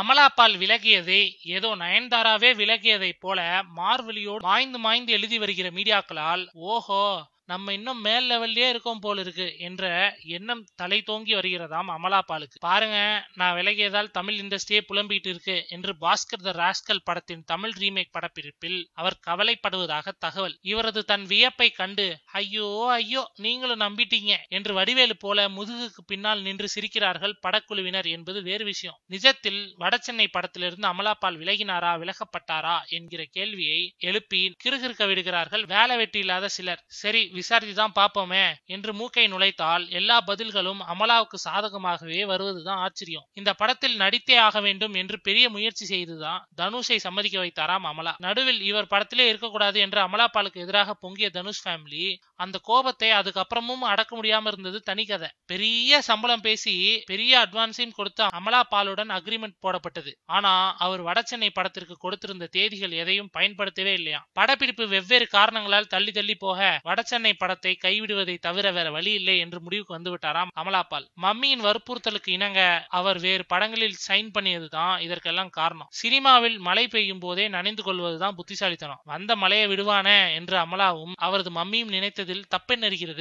அமலாப்பால் விலகியது ஏதோ நயன்தாராவே விலகியதை போல மார்வெளியோடு மாய்ந்து மாய்ந்து எழுதி வருகிற மீடியாக்களால் ஓஹோ நம்ம இன்னும் மேல் லெவல்லே இருக்கோம் போல் இருக்கு என்ற எண்ணம் தலை தோங்கி வருகிறதாம் அமலா பாலுக்கு பாருங்க நான் விலகியதால் தமிழ் இண்டஸ்ட்ரியை புலம்பிட்டு இருக்கு என்று பாஸ்கர் த ராஸ்கல் படத்தின் தமிழ் ரீமேக் படப்பிடிப்பில் அவர் கவலைப்படுவதாக தகவல் இவரது தன் வியப்பை கண்டு ஐயோ ஐயோ நீங்களும் நம்பிட்டீங்க என்று வடிவேலு போல முதுகுக்கு பின்னால் நின்று சிரிக்கிறார்கள் படக்குழுவினர் என்பது வேறு விஷயம் நிஜத்தில் வடசென்னை படத்திலிருந்து அமலாபால் விலகினாரா விலகப்பட்டாரா என்கிற கேள்வியை எழுப்பி கிறுகிறுக்க விடுகிறார்கள் வேலை வெட்டி இல்லாத சிலர் சரி விசாரித்துதான் பார்ப்போமே என்று மூக்கை நுழைத்தால் எல்லா பதில்களும் அமலாவுக்கு சாதகமாகவே வருவதுதான் ஆச்சரியம் இந்த படத்தில் நடித்தே ஆக வேண்டும் என்று பெரிய முயற்சி செய்துதான் தனுஷை சம்மதிக்க வைத்தாராம் அமலா நடுவில் இவர் படத்திலே இருக்கக்கூடாது என்று அமலா பாலுக்கு எதிராக பொங்கிய தனுஷ் ஃபேமிலி அந்த கோபத்தை அதுக்கப்புறமும் அடக்க முடியாம இருந்தது தனி கதை பெரிய சம்பளம் பேசி பெரிய அட்வான்ஸையும் கொடுத்து அமலா பாலுடன் அக்ரிமெண்ட் போடப்பட்டது ஆனா அவர் வடசென்னை படத்திற்கு கொடுத்திருந்த தேதிகள் எதையும் பயன்படுத்தவே இல்லையா படப்பிடிப்பு வெவ்வேறு காரணங்களால் தள்ளி தள்ளி போக வடசென்னை அரண்மனை படத்தை கைவிடுவதை தவிர வேற வழி இல்லை என்று முடிவுக்கு வந்துவிட்டாராம் அமலாபால் மம்மியின் வற்புறுத்தலுக்கு இணங்க அவர் வேறு படங்களில் சைன் பண்ணியதுதான் இதற்கெல்லாம் காரணம் சினிமாவில் மழை பெய்யும் போதே நனைந்து கொள்வதுதான் புத்திசாலித்தனம் வந்த மழையை விடுவான என்று அமலாவும் அவரது மம்மியும் நினைத்ததில் தப்பென்ன